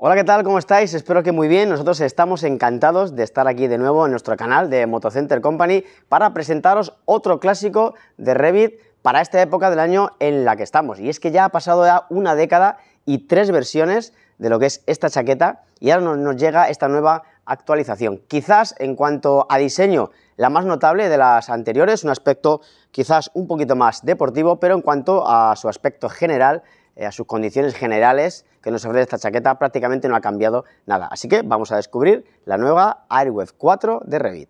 Hola, ¿qué tal? ¿Cómo estáis? Espero que muy bien. Nosotros estamos encantados de estar aquí de nuevo en nuestro canal de Motocenter Company para presentaros otro clásico de Revit para esta época del año en la que estamos. Y es que ya ha pasado ya una década y tres versiones de lo que es esta chaqueta y ahora nos llega esta nueva actualización. Quizás en cuanto a diseño, la más notable de las anteriores, un aspecto quizás un poquito más deportivo, pero en cuanto a su aspecto general, eh, a sus condiciones generales que nos ofrece esta chaqueta prácticamente no ha cambiado nada. Así que vamos a descubrir la nueva Airweb 4 de Revit.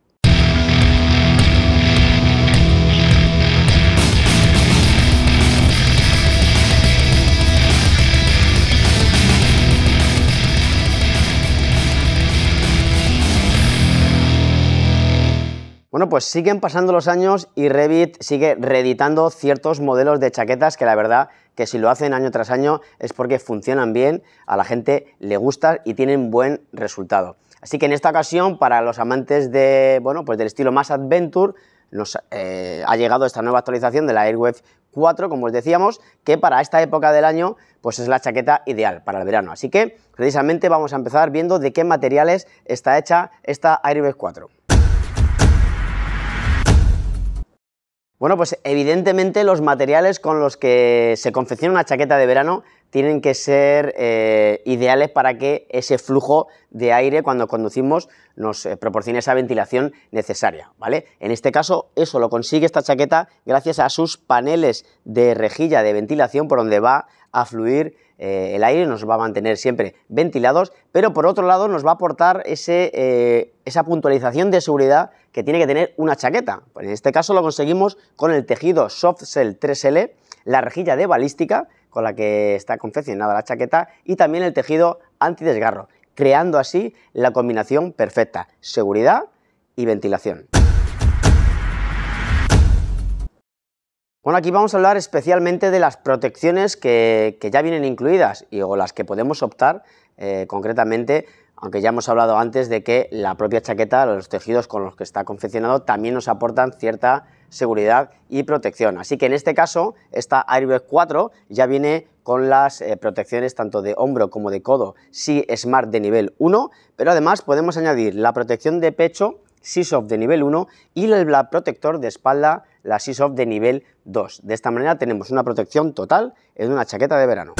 Bueno, pues siguen pasando los años y Revit sigue reeditando ciertos modelos de chaquetas que la verdad que si lo hacen año tras año es porque funcionan bien, a la gente le gusta y tienen buen resultado. Así que en esta ocasión, para los amantes de, bueno, pues del estilo más adventure, nos eh, ha llegado esta nueva actualización de la Airwave 4, como os decíamos, que para esta época del año pues es la chaqueta ideal para el verano. Así que precisamente vamos a empezar viendo de qué materiales está hecha esta Airwave 4. Bueno, pues evidentemente los materiales con los que se confecciona una chaqueta de verano tienen que ser eh, ideales para que ese flujo de aire cuando conducimos nos eh, proporcione esa ventilación necesaria, ¿vale? En este caso, eso lo consigue esta chaqueta gracias a sus paneles de rejilla de ventilación por donde va a fluir eh, el aire, nos va a mantener siempre ventilados, pero por otro lado nos va a aportar ese, eh, esa puntualización de seguridad que tiene que tener una chaqueta. en este caso lo conseguimos con el tejido Soft Cell 3L, la rejilla de balística con la que está confeccionada la chaqueta y también el tejido antidesgarro, creando así la combinación perfecta, seguridad y ventilación. Bueno, aquí vamos a hablar especialmente de las protecciones que, ya vienen incluidas y, o las que podemos optar eh, concretamente, aunque ya hemos hablado antes de que la propia chaqueta, los tejidos con los que está confeccionado, también nos aportan cierta seguridad y protección. Así que en este caso, esta Airbag 4 ya viene con las eh, protecciones tanto de hombro como de codo, sí Smart de nivel 1, pero además podemos añadir la protección de pecho Sisoft de nivel 1 y el Black Protector de espalda, la siSOft de nivel 2. De esta manera tenemos una protección total en una chaqueta de verano.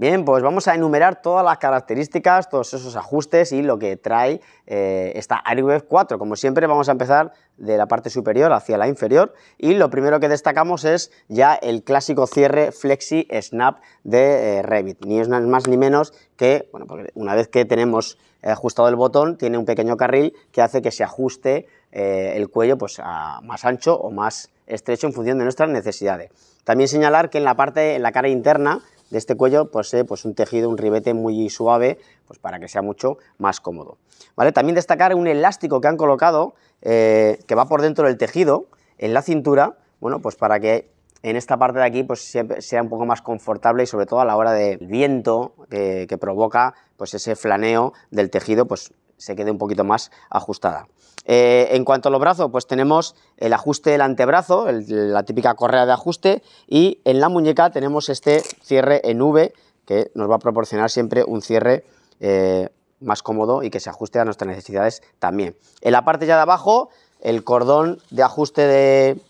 Bien, pues vamos a enumerar todas las características, todos esos ajustes y lo que trae eh, esta AirWave 4. Como siempre vamos a empezar de la parte superior hacia la inferior y lo primero que destacamos es ya el clásico cierre Flexi Snap de eh, Revit. Ni es más ni menos que, bueno, porque una vez que tenemos eh, ajustado el botón, tiene un pequeño carril que hace que se ajuste el cuello pues, a más ancho o más estrecho en función de nuestras necesidades. También señalar que en la parte, en la cara interna, de este cuello posee pues, eh, pues, un tejido, un ribete muy suave pues, para que sea mucho más cómodo. ¿Vale? También destacar un elástico que han colocado eh, que va por dentro del tejido en la cintura, bueno, pues para que en esta parte de aquí pues sea un poco más confortable y sobre todo a la hora del viento eh, que provoca pues ese flaneo del tejido pues se quede un poquito más ajustada. Eh, en cuanto a los brazos, pues tenemos el ajuste del antebrazo, la típica correa de ajuste, y en la muñeca tenemos este cierre en V que nos va a proporcionar siempre un cierre eh, más cómodo y que se ajuste a nuestras necesidades también. En la parte ya de abajo, el cordón de ajuste de,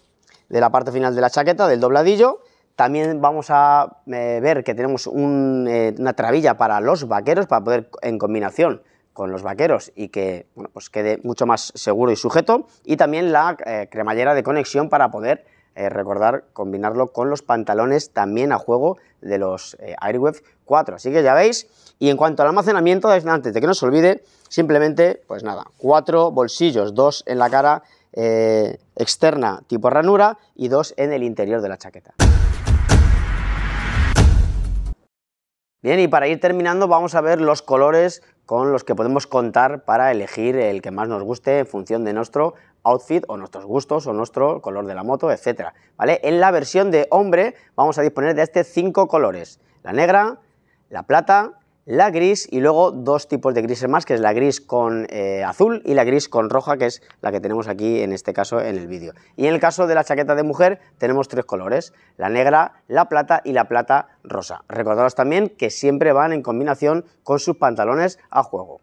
la parte final de la chaqueta, del dobladillo, también vamos a eh, ver que tenemos una trabilla para los vaqueros para poder en combinación con los vaqueros y que bueno, pues quede mucho más seguro y sujeto. Y también la eh, cremallera de conexión para poder eh, recordar combinarlo con los pantalones también a juego de los eh, Airwave 4. Así que ya veis. Y en cuanto al almacenamiento, antes de que no se olvide, simplemente, pues nada, cuatro bolsillos, dos en la cara externa tipo ranura y dos en el interior de la chaqueta. Bien, y para ir terminando vamos a ver los colores con los que podemos contar para elegir el que más nos guste en función de nuestro outfit o nuestros gustos o nuestro color de la moto, etcétera. ¿Vale? En la versión de hombre vamos a disponer de este cinco colores, la negra, la plata, la gris y luego dos tipos de grises más, que es la gris con eh, azul y la gris con roja, que es la que tenemos aquí en este caso en el vídeo. Y en el caso de la chaqueta de mujer tenemos tres colores, la negra, la plata y la plata rosa. Recordaros también que siempre van en combinación con sus pantalones a juego.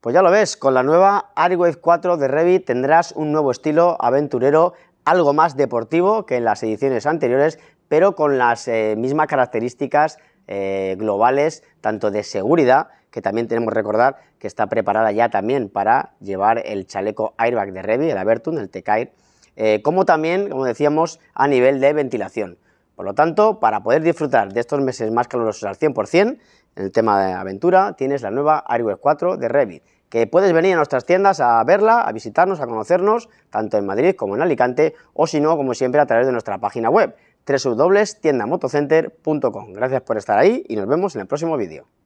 Pues ya lo ves, con la nueva Airwave 4 de Revit tendrás un nuevo estilo aventurero algo más deportivo que en las ediciones anteriores, pero con las eh, mismas características eh, globales, tanto de seguridad, que también tenemos que recordar que está preparada ya también para llevar el chaleco airbag de Revi, el Avertun, el Tecair, eh, como también, como decíamos, a nivel de ventilación. Por lo tanto, para poder disfrutar de estos meses más calurosos al 100%, en el tema de aventura, tienes la nueva airbag 4 de Revit que puedes venir a nuestras tiendas a verla, a visitarnos, a conocernos, tanto en Madrid como en Alicante, o si no, como siempre, a través de nuestra página web www.tiendamotocenter.com. Gracias por estar ahí y nos vemos en el próximo vídeo.